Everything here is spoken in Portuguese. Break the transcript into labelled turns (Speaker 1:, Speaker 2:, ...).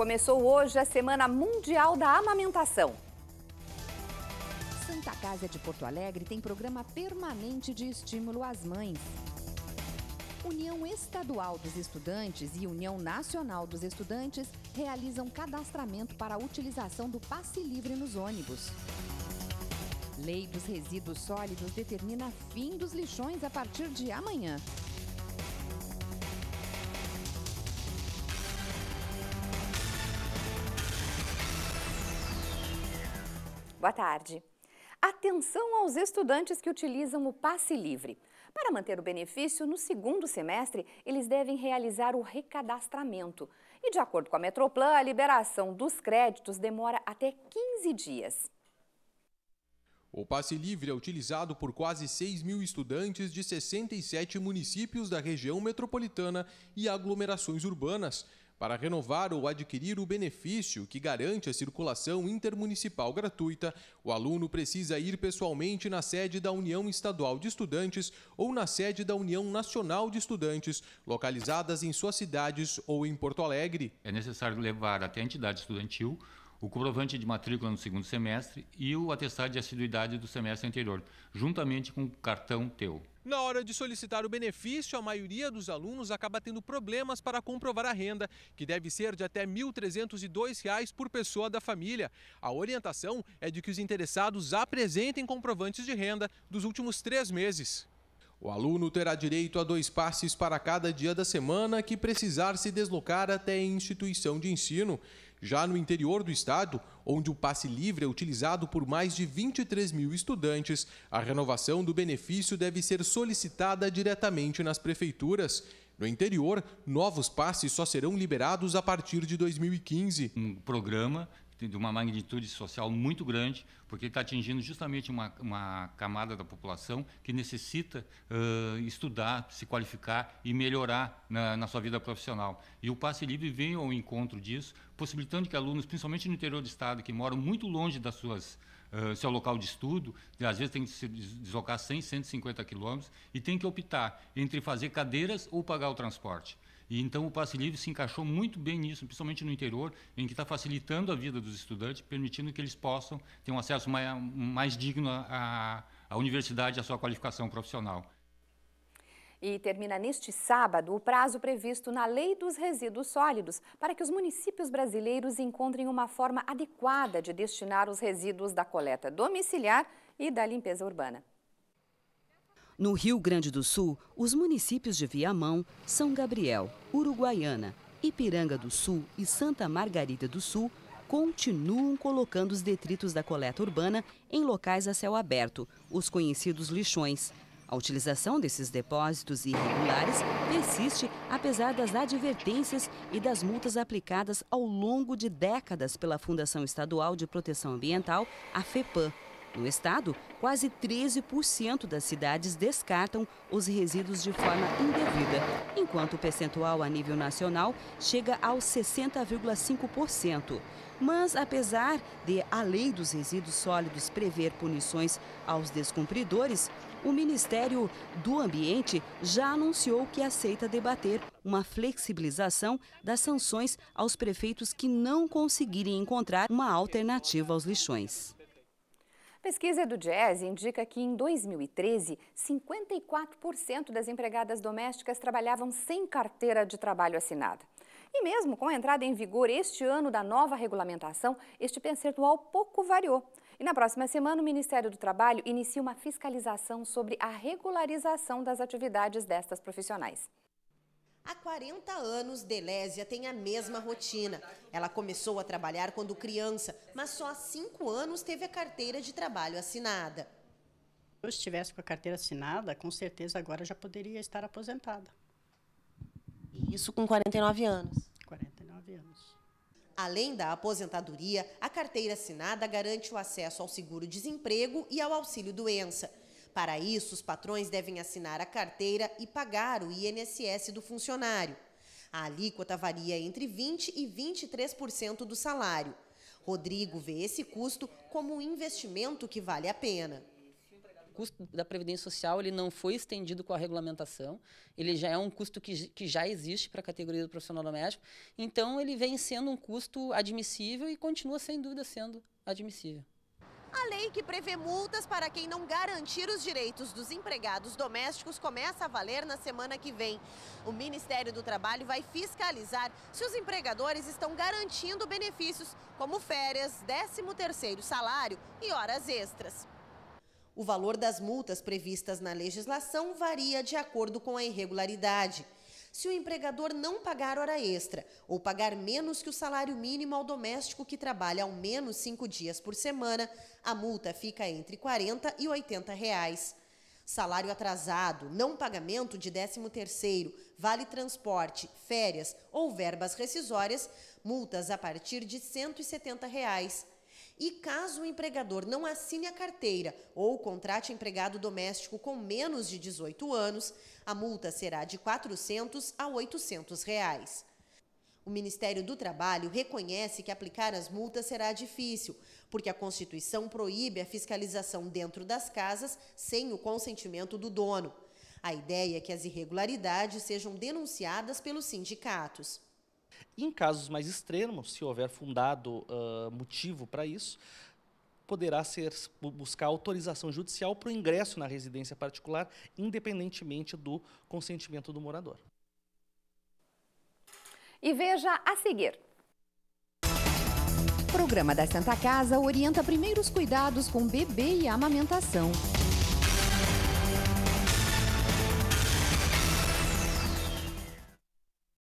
Speaker 1: Começou hoje a Semana Mundial da Amamentação. Santa Casa de Porto Alegre tem programa permanente de estímulo às mães. União Estadual dos Estudantes e União Nacional dos Estudantes realizam cadastramento para a utilização do passe livre nos ônibus. Lei dos resíduos sólidos determina fim dos lixões a partir de amanhã. Boa tarde. Atenção aos estudantes que utilizam o passe livre. Para manter o benefício, no segundo semestre, eles devem realizar o recadastramento. E, de acordo com a Metroplan, a liberação dos créditos demora até 15 dias.
Speaker 2: O passe livre é utilizado por quase 6 mil estudantes de 67 municípios da região metropolitana e aglomerações urbanas para renovar ou adquirir o benefício que garante a circulação intermunicipal gratuita, o aluno precisa ir pessoalmente na sede da União Estadual de Estudantes ou na sede da União Nacional de Estudantes, localizadas em suas cidades ou em Porto Alegre. É
Speaker 3: necessário levar até a entidade estudantil o comprovante de matrícula no segundo semestre e o atestado de assiduidade do semestre anterior, juntamente com o cartão teu.
Speaker 2: Na hora de solicitar o benefício, a maioria dos alunos acaba tendo problemas para comprovar a renda, que deve ser de até R$ 1.302 por pessoa da família. A orientação é de que os interessados apresentem comprovantes de renda dos últimos três meses. O aluno terá direito a dois passes para cada dia da semana que precisar se deslocar até a instituição de ensino. Já no interior do estado, onde o passe livre é utilizado por mais de 23 mil estudantes, a renovação do benefício deve ser solicitada diretamente nas prefeituras. No interior, novos passes só serão liberados a partir de 2015. Um programa de uma magnitude
Speaker 3: social muito grande, porque ele está atingindo justamente uma, uma, camada da população que necessita uh, estudar, se qualificar e melhorar na, na, sua vida profissional. E o passe livre vem ao encontro disso, possibilitando que alunos, principalmente no interior do estado, que moram muito longe das suas uh, seu local de estudo, às vezes tem que se deslocar 100, 150 quilômetros, e tem que optar entre fazer cadeiras ou pagar o transporte. E então o passe livre se encaixou muito bem nisso, principalmente no interior, em que está facilitando a vida dos estudantes, permitindo que eles possam ter um acesso mais, mais digno à, à universidade e à sua qualificação profissional.
Speaker 1: E termina neste sábado o prazo previsto na Lei dos Resíduos Sólidos para que os municípios brasileiros encontrem uma forma adequada de destinar os resíduos da coleta domiciliar e da limpeza urbana.
Speaker 4: No Rio Grande do Sul, os municípios de Viamão, São Gabriel, Uruguaiana, Ipiranga do Sul e Santa Margarida do Sul continuam colocando os detritos da coleta urbana em locais a céu aberto, os conhecidos lixões. A utilização desses depósitos irregulares persiste apesar das advertências e das multas aplicadas ao longo de décadas pela Fundação Estadual de Proteção Ambiental, a FEPAM. No estado, quase 13% das cidades descartam os resíduos de forma indevida, enquanto o percentual a nível nacional chega aos 60,5%. Mas, apesar de a lei dos resíduos sólidos prever punições aos descumpridores, o Ministério do Ambiente já anunciou que aceita debater uma flexibilização das sanções aos prefeitos que não conseguirem encontrar uma alternativa aos lixões.
Speaker 1: Pesquisa do Jazz indica que em 2013, 54% das empregadas domésticas trabalhavam sem carteira de trabalho assinada. E mesmo com a entrada em vigor este ano da nova regulamentação, este percentual pouco variou. E na próxima semana, o Ministério do Trabalho inicia uma fiscalização sobre a regularização das atividades destas profissionais.
Speaker 5: Há 40 anos, Delésia tem a mesma rotina. Ela começou a trabalhar quando criança, mas só há cinco anos teve a carteira de trabalho assinada. Se eu estivesse com a carteira assinada, com certeza agora já poderia estar aposentada. isso com 49 anos? 49 anos. Além da aposentadoria, a carteira assinada garante o acesso ao seguro-desemprego e ao auxílio-doença. Para isso, os patrões devem assinar a carteira e pagar o INSS do funcionário. A alíquota varia entre 20% e 23% do salário. Rodrigo vê esse custo
Speaker 4: como um investimento que vale a pena. O custo da Previdência Social ele não foi estendido com a regulamentação, ele já é um custo que, que já existe para a categoria do profissional doméstico, então ele vem sendo um custo admissível e continua, sem dúvida, sendo admissível.
Speaker 5: A lei que prevê multas para quem não garantir os direitos dos empregados domésticos começa a valer na semana que vem. O Ministério do Trabalho vai fiscalizar se os empregadores estão garantindo benefícios como férias, 13º salário e horas extras. O valor das multas previstas na legislação varia de acordo com a irregularidade se o empregador não pagar hora extra ou pagar menos que o salário mínimo ao doméstico que trabalha ao menos cinco dias por semana, a multa fica entre 40 e 80 reais. Salário atrasado, não pagamento de 13º, vale transporte, férias ou verbas rescisórias, multas a partir de R$ 170. Reais. E caso o empregador não assine a carteira ou contrate empregado doméstico com menos de 18 anos, a multa será de R$ 400 a R$ 800. Reais. O Ministério do Trabalho reconhece que aplicar as multas será difícil, porque a Constituição proíbe a fiscalização dentro das casas sem o consentimento do dono. A ideia é que as irregularidades sejam denunciadas pelos sindicatos em casos mais extremos, se houver fundado uh, motivo para isso, poderá ser buscar autorização judicial para o ingresso na residência particular, independentemente do consentimento do morador.
Speaker 1: E veja a seguir. O programa da Santa Casa orienta primeiros cuidados com bebê e amamentação.